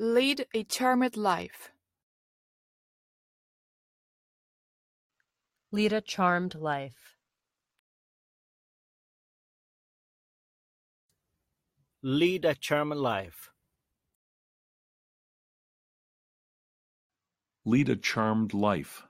Lead a charmed life. Lead a charmed life. Lead a charmed life. Lead a charmed life.